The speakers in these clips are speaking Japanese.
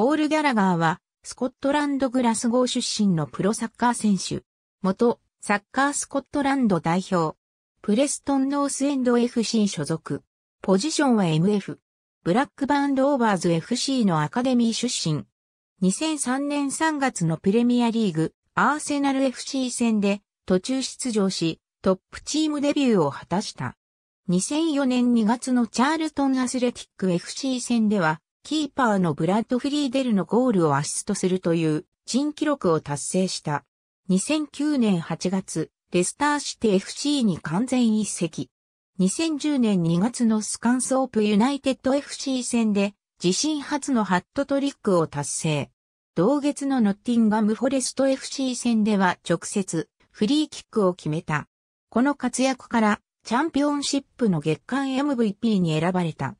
ポール・ギャラガーは、スコットランド・グラスゴー出身のプロサッカー選手。元、サッカースコットランド代表。プレストン・ノースエンド FC 所属。ポジションは MF。ブラックバーン・ローバーズ FC のアカデミー出身。2003年3月のプレミアリーグ、アーセナル FC 戦で途中出場し、トップチームデビューを果たした。2004年2月のチャールトンアスレティック FC 戦では、キーパーのブラッド・フリーデルのゴールをアシストするという珍記録を達成した。2009年8月、レスターシティ FC に完全一席。2010年2月のスカンソープユナイテッド FC 戦で自身初のハットトリックを達成。同月のノッティンガムフォレスト FC 戦では直接フリーキックを決めた。この活躍からチャンピオンシップの月間 MVP に選ばれた。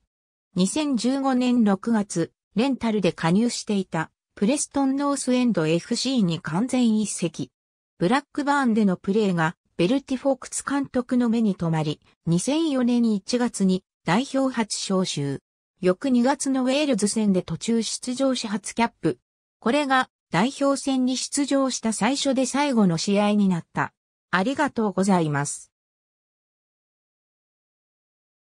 2015年6月、レンタルで加入していたプレストンノースエンド FC に完全移籍。ブラックバーンでのプレーがベルティ・フォークス監督の目に留まり、2004年1月に代表初招集。翌2月のウェールズ戦で途中出場し初キャップ。これが代表戦に出場した最初で最後の試合になった。ありがとうございます。